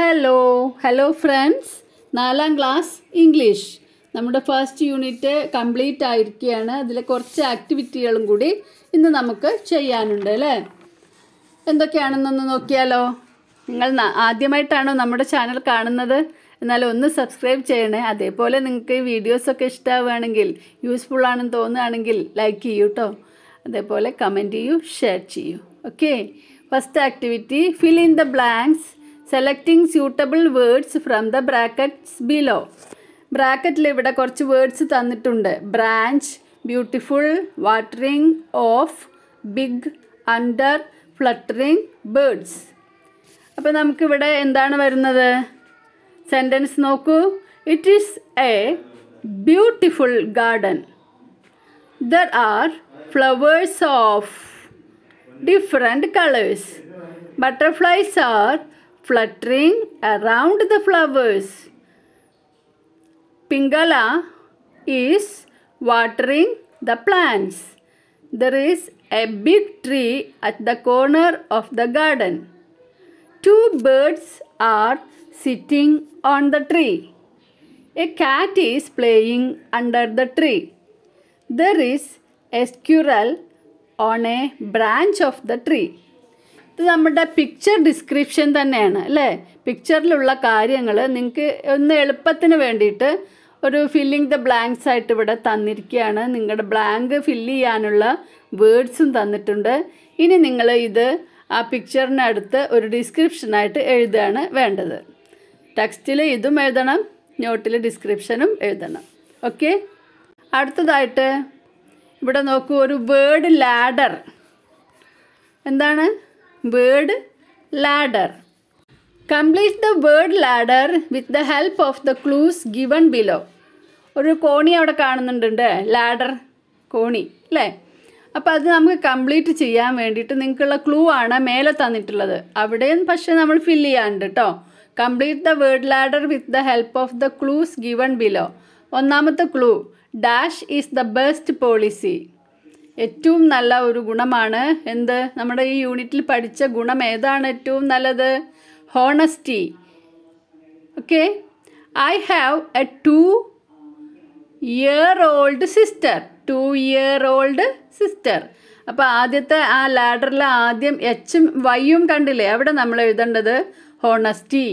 Hello hello friends നാലാം class English നമ്മുടെ first unit complete ആയിരിക്കുകയാണ് അതിലെ കുറച്ച് ആക്ടിവിറ്റികളും കൂടി ഇന്ന് നമുക്ക് ചെയ്യാനുണ്ട് അല്ലേ എന്തൊക്കെയാണെന്നൊന്ന് നോക്കിയാലോ നിങ്ങൾ ആദ്യമായിട്ടാണോ നമ്മുടെ ചാനൽ കാണുന്നത് എന്നാൽ ഒന്ന് സബ്സ്ക്രൈബ് ചെയ്യണേ അതേപോലെ നിങ്ങൾക്ക് ഈ വീഡിയോസൊക്കെ ഇഷ്ടമാവുകയാണെങ്കിൽ യൂസ്ഫുൾ ആണെന്ന് തോന്നുകയാണെങ്കിൽ ലൈക്ക് ചെയ്യൂ കേട്ടോ അതേപോലെ കമൻറ്റ് ചെയ്യൂ ഷെയർ ചെയ്യൂ okay first activity fill in the blanks selecting suitable words from the brackets below ബ്രാക്കറ്റിൽ ഇവിടെ കുറച്ച് വേർഡ്സ് തന്നിട്ടുണ്ട് branch beautiful watering of big under fluttering birds അപ്പോൾ നമുക്കിവിടെ എന്താണ് വരുന്നത് സെൻറ്റൻസ് നോക്കൂ it is a beautiful garden there are flowers of different colours butterflies are fluttering around the flowers. Pingala is watering the plants. There is a big tree at the corner of the garden. Two birds are sitting on the tree. A cat is playing under the tree. There is a squirrel on a branch of the tree. ഇത് നമ്മുടെ picture description തന്നെയാണ് അല്ലേ പിക്ചറിലുള്ള കാര്യങ്ങൾ നിങ്ങൾക്ക് ഒന്ന് എളുപ്പത്തിന് വേണ്ടിയിട്ട് ഒരു ഫില്ലിംഗ് ദ ബ്ലാങ്ക്സ് ആയിട്ട് ഇവിടെ തന്നിരിക്കുകയാണ് നിങ്ങളുടെ ബ്ലാങ്ക് ഫില്ല് ചെയ്യാനുള്ള വേർഡ്സും തന്നിട്ടുണ്ട് ഇനി നിങ്ങൾ ഇത് ആ പിക്ചറിനടുത്ത് ഒരു ഡിസ്ക്രിപ്ഷനായിട്ട് എഴുതുകയാണ് വേണ്ടത് ടെക്സ്റ്റിൽ ഇതും എഴുതണം നോട്ടിൽ ഡിസ്ക്രിപ്ഷനും എഴുതണം ഓക്കെ അടുത്തതായിട്ട് ഇവിടെ നോക്കൂ ഒരു വേർഡ് ലാഡർ എന്താണ് bird ladder. Complete the bird ladder with the help of the clues given below. ഒരു കോണി അവിടെ കാണുന്നുണ്ട് ലാഡർ കോണി അല്ലേ അപ്പോൾ അത് നമുക്ക് കംപ്ലീറ്റ് ചെയ്യാൻ വേണ്ടിയിട്ട് നിങ്ങൾക്കുള്ള ക്ലൂ ആണ് മേലെ തന്നിട്ടുള്ളത് അവിടെയും പക്ഷേ നമ്മൾ ഫില്ല് ചെയ്യാനുണ്ട് കേട്ടോ complete the word ladder with the help of the clues given below ഒന്നാമത്തെ clue dash is the best policy ഏറ്റവും നല്ല ഒരു ഗുണമാണ് എന്ത് നമ്മുടെ ഈ യൂണിറ്റിൽ പഠിച്ച ഗുണം ഏതാണ് ഏറ്റവും നല്ലത് honesty okay I have a two year old sister two year old sister അപ്പോൾ ആദ്യത്തെ ആ ലാഡറിൽ ആദ്യം എച്ചും വൈയും കണ്ടില്ലേ അവിടെ നമ്മൾ എഴുതേണ്ടത് ഹോണസ്റ്റി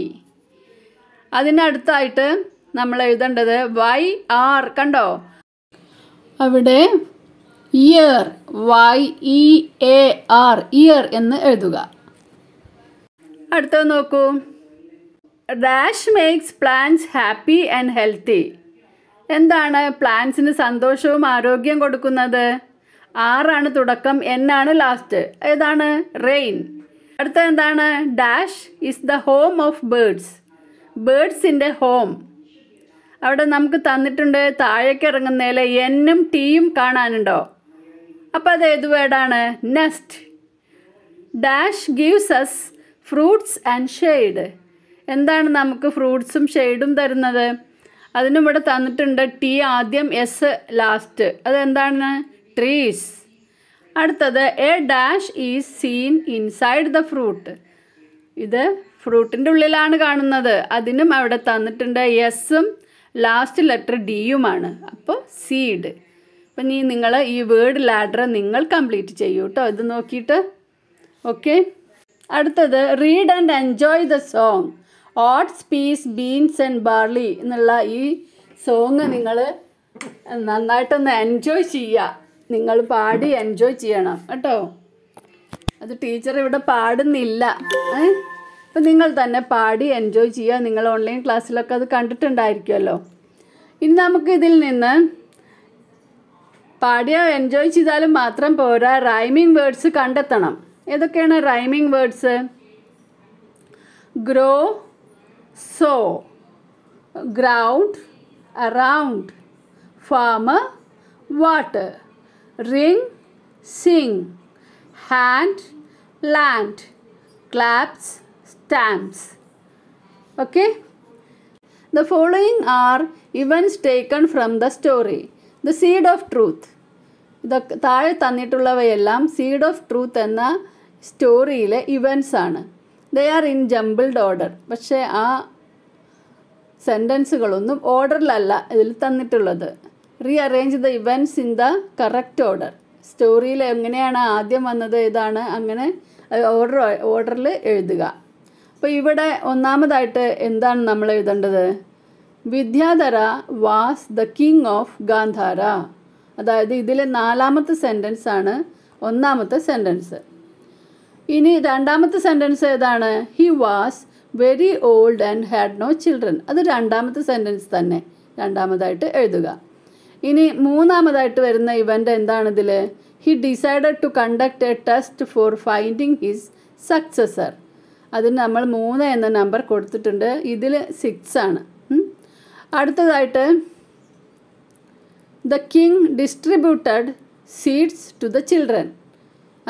അതിനടുത്തായിട്ട് നമ്മൾ എഴുതേണ്ടത് വൈ ആർ കണ്ടോ അവിടെ year Y E A R year എന്ന് എഴുതുക അടുത്തത് നോക്കൂ dash makes plants happy and healthy എന്താണ് പ്ലാന്റ്സിന് സന്തോഷവും ആരോഗ്യം കൊടുക്കുന്നത് ആറാണ് തുടക്കം എന്നാണ് ആണ് ലാസ്റ്റ് ഏതാണ് റെയിൻ അടുത്ത എന്താണ് dash is the home of birds ബേഡ്സിൻ്റെ ഹോം അവിടെ നമുക്ക് തന്നിട്ടുണ്ട് താഴേക്ക് ഇറങ്ങുന്നതിൽ എന്നും ടീയും കാണാനുണ്ടോ അപ്പോൾ അത് ഏത് വേർഡാണ് nest dash gives us fruits and shade എന്താണ് നമുക്ക് ഫ്രൂട്ട്സും ഷെയ്ഡും തരുന്നത് അതിനും ഇവിടെ തന്നിട്ടുണ്ട് ടി ആദ്യം എസ് ലാസ്റ്റ് അതെന്താണ് ട്രീസ് അടുത്തത് a dash is seen inside the fruit ഇത് ഫ്രൂട്ടിൻ്റെ ഉള്ളിലാണ് കാണുന്നത് അതിനും അവിടെ തന്നിട്ടുണ്ട് എസ്സും ലാസ്റ്റ് ലെറ്റർ ഡിയുമാണ് അപ്പോൾ സീഡ് അപ്പം നീ നിങ്ങൾ ഈ വേർഡ് ലാഡർ നിങ്ങൾ കംപ്ലീറ്റ് ചെയ്യൂ കേട്ടോ ഇത് നോക്കിയിട്ട് ഓക്കെ അടുത്തത് read and enjoy the song oats peas beans and barley എന്നുള്ള ഈ സോങ് നിങ്ങൾ നന്നായിട്ടൊന്ന് എൻജോയ് ചെയ്യുക നിങ്ങൾ പാടി എൻജോയ് ചെയ്യണം കേട്ടോ അത് ടീച്ചർ ഇവിടെ പാടുന്നില്ല അപ്പം നിങ്ങൾ തന്നെ പാടി എൻജോയ് ചെയ്യുക നിങ്ങൾ ഓൺലൈൻ ക്ലാസ്സിലൊക്കെ അത് കണ്ടിട്ടുണ്ടായിരിക്കുമല്ലോ ഇനി നമുക്ക് ഇതിൽ നിന്ന് പാടിയ എൻജോയ് ചെയ്താലും മാത്രം പോരാ റൈമിംഗ് വേർഡ്സ് കണ്ടെത്തണം ഏതൊക്കെയാണ് rhyming words grow sow ground around farm water ring sing hand land claps stamps okay The following are events taken from the story The Seed of Truth. ഇതൊക്കെ താഴെ തന്നിട്ടുള്ളവയെല്ലാം സീഡ് ഓഫ് ട്രൂത്ത് എന്ന സ്റ്റോറിയിലെ events ആണ് they are in jumbled order പക്ഷേ ആ സെൻറ്റൻസുകളൊന്നും ഓർഡറിലല്ല ഇതിൽ തന്നിട്ടുള്ളത് rearrange the events in the correct order സ്റ്റോറിയിൽ എങ്ങനെയാണ് ആദ്യം വന്നത് ഇതാണ് അങ്ങനെ ഓർഡർ ഓർഡറിൽ എഴുതുക അപ്പോൾ ഇവിടെ ഒന്നാമതായിട്ട് എന്താണ് നമ്മൾ എഴുതേണ്ടത് Vidyadhara was the king of Gandhara അതായത് ഇതിലെ നാലാമത്തെ സെൻറ്റൻസ് ആണ് ഒന്നാമത്തെ സെൻറ്റൻസ് ഇനി രണ്ടാമത്തെ സെൻറ്റൻസ് ഏതാണ് he was very old and had no children അത് രണ്ടാമത്തെ സെൻറ്റൻസ് തന്നെ രണ്ടാമതായിട്ട് എഴുതുക ഇനി മൂന്നാമതായിട്ട് വരുന്ന ഇവൻ്റ് എന്താണ് ഇതിൽ he decided to conduct a test for finding his successor അതിന് നമ്മൾ മൂന്ന് എന്ന നമ്പർ കൊടുത്തിട്ടുണ്ട് ഇതിൽ സിക്സ് ആണ് അടുത്തതായിട്ട് the king distributed seeds to the children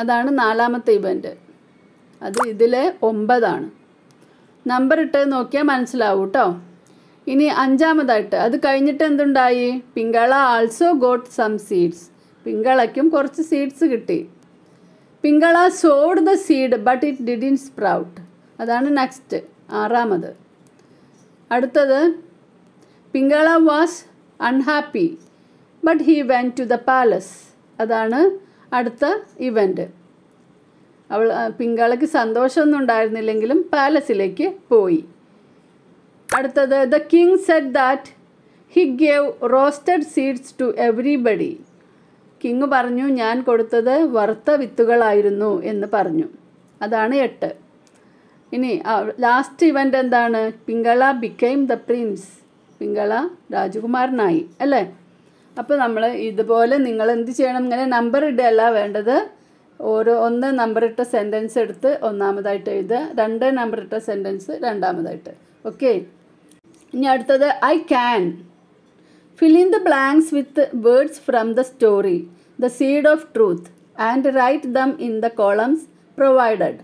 അതാണ് നാലാമത്തെ ഇവൻറ്റ് അത് ഇതിലെ ഒമ്പതാണ് നമ്പർ ഇട്ട് നോക്കിയാൽ മനസ്സിലാവും കേട്ടോ ഇനി അഞ്ചാമതായിട്ട് അത് കഴിഞ്ഞിട്ട് എന്തുണ്ടായി Pingala also got some seeds പിങ്കളയ്ക്കും കുറച്ച് സീഡ്സ് കിട്ടി Pingala sowed the seed but it didn't sprout അതാണ് നെക്സ്റ്റ് ആറാമത് അടുത്തത് Pingala was unhappy but he went to the palace അതാണ് അടുത്ത ഇവൻ്റ് അവൾ പിങ്കാളയ്ക്ക് സന്തോഷമൊന്നും ഉണ്ടായിരുന്നില്ലെങ്കിലും പാലസിലേക്ക് പോയി അടുത്തത് the king said that he gave roasted seeds to everybody king പറഞ്ഞു ഞാൻ കൊടുത്തത് വറുത്ത വിത്തുകളായിരുന്നു എന്ന് പറഞ്ഞു അതാണ് എട്ട് ഇനി ലാസ്റ്റ് ഇവൻ്റ് എന്താണ് Pingala became the prince Pingala രാജകുമാരനായി അല്ലേ അപ്പോൾ നമ്മൾ ഇതുപോലെ നിങ്ങൾ എന്ത് ചെയ്യണം ഇങ്ങനെ നമ്പർ ഇടുകയല്ല വേണ്ടത് ഓരോ ഒന്ന് നമ്പർ ഇട്ട സെൻറ്റൻസ് എടുത്ത് ഒന്നാമതായിട്ട് എഴുതുക രണ്ട് നമ്പർ ഇട്ട സെൻറ്റൻസ് രണ്ടാമതായിട്ട് ഓക്കെ ഇനി അടുത്തത് I can fill in the blanks with words from the story the seed of truth and write them in the columns provided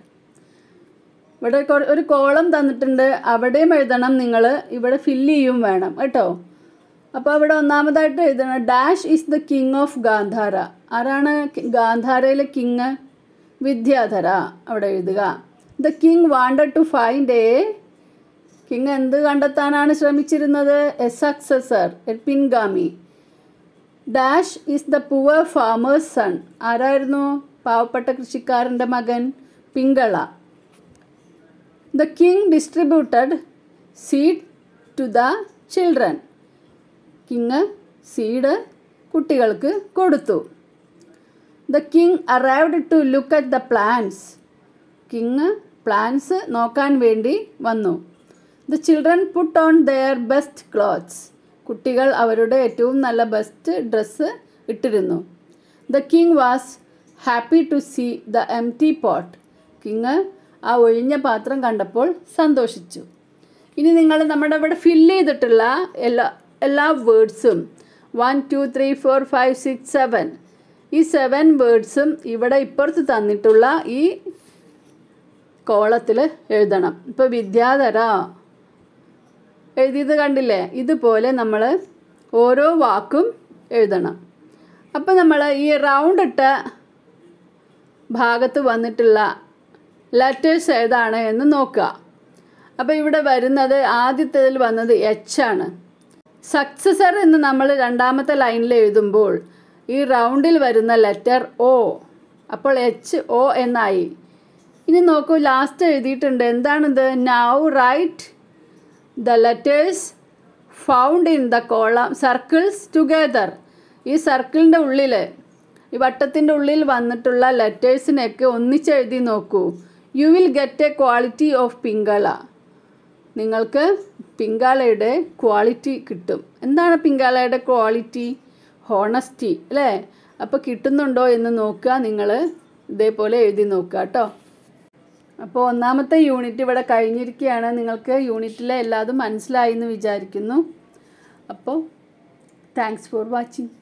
ഇവിടെ ഒരു കോളം തന്നിട്ടുണ്ട് അവിടെയും എഴുതണം നിങ്ങൾ ഇവിടെ ഫില്ല് ചെയ്യും വേണം കേട്ടോ അപ്പോൾ അവിടെ ഒന്നാമതായിട്ട് എഴുതണം dash is the king of Gandhara ആരാണ് ഗാന്ധാരയിലെ കിങ് വിദ്യാധര അവിടെ എഴുതുക the king wanted to find a king എന്ത് കണ്ടെത്താനാണ് ശ്രമിച്ചിരുന്നത് എ സക്സസർ എ പിൻഗാമി dash is the poor farmer's son ആരായിരുന്നു പാവപ്പെട്ട കൃഷിക്കാരൻ്റെ മകൻ Pingala the king distributed seed to the children king seed കുട്ടികൾക്ക് കൊടുത്തു the king arrived to look at the plants king plants നോക്കാൻ വേണ്ടി വന്നു the children put on there best clothes കുട്ടികൾ അവരുടെ ഏറ്റവും നല്ല ബെസ്റ്റ് ഡ്രസ്സ് ഇട്ടിരുന്നു the king was happy to see the empty pot king ആ ഒഴിഞ്ഞ പാത്രം കണ്ടപ്പോൾ സന്തോഷിച്ചു ഇനി നിങ്ങൾ നമ്മുടെ ഇവിടെ ഫില്ല് ചെയ്തിട്ടുള്ള എല്ലാ എല്ലാ വേർഡ്സും one two three four five six seven ഈ സെവൻ വേർഡ്സും ഇവിടെ ഇപ്പുറത്ത് തന്നിട്ടുള്ള ഈ കോളത്തിൽ എഴുതണം ഇപ്പോൾ വിദ്യാധര എഴുതിയത് കണ്ടില്ലേ ഇതുപോലെ നമ്മൾ ഓരോ വാക്കും എഴുതണം അപ്പോൾ നമ്മൾ ഈ റൗണ്ട് ഇട്ട ഭാഗത്ത് വന്നിട്ടുള്ള ലെറ്റേഴ്സ് ഏതാണ് എന്ന് നോക്കുക അപ്പോൾ ഇവിടെ വരുന്നത് ആദ്യത്തേതിൽ വന്നത് എച്ച് ആണ് സക്സസർ എന്ന് നമ്മൾ രണ്ടാമത്തെ ലൈനിൽ എഴുതുമ്പോൾ ഈ റൗണ്ടിൽ വരുന്ന ലെറ്റർ ഒ അപ്പോൾ എച്ച് ഒ എന്നായി ഇനി നോക്കൂ ലാസ്റ്റ് എഴുതിയിട്ടുണ്ട് എന്താണിത് now write the letters found in the column circles together ഈ സർക്കിളിൻ്റെ ഉള്ളിൽ ഈ വട്ടത്തിൻ്റെ ഉള്ളിൽ വന്നിട്ടുള്ള ലെറ്റേഴ്സിനെയൊക്കെ ഒന്നിച്ചെഴുതി നോക്കൂ you will get a quality of Pingala നിങ്ങൾക്ക് പിങ്കാളയുടെ ക്വാളിറ്റി കിട്ടും എന്താണ് പിങ്കാളയുടെ ക്വാളിറ്റി ഹോണസ്റ്റി അല്ലേ അപ്പോൾ കിട്ടുന്നുണ്ടോ എന്ന് നോക്കുക നിങ്ങൾ ഇതേപോലെ എഴുതി നോക്കുക കേട്ടോ അപ്പോൾ ഒന്നാമത്തെ യൂണിറ്റ് ഇവിടെ കഴിഞ്ഞിരിക്കുകയാണ് നിങ്ങൾക്ക് യൂണിറ്റിലെ എല്ലാതും മനസ്സിലായി എന്ന് വിചാരിക്കുന്നു അപ്പോൾ താങ്ക്സ് ഫോർ വാച്ചിങ്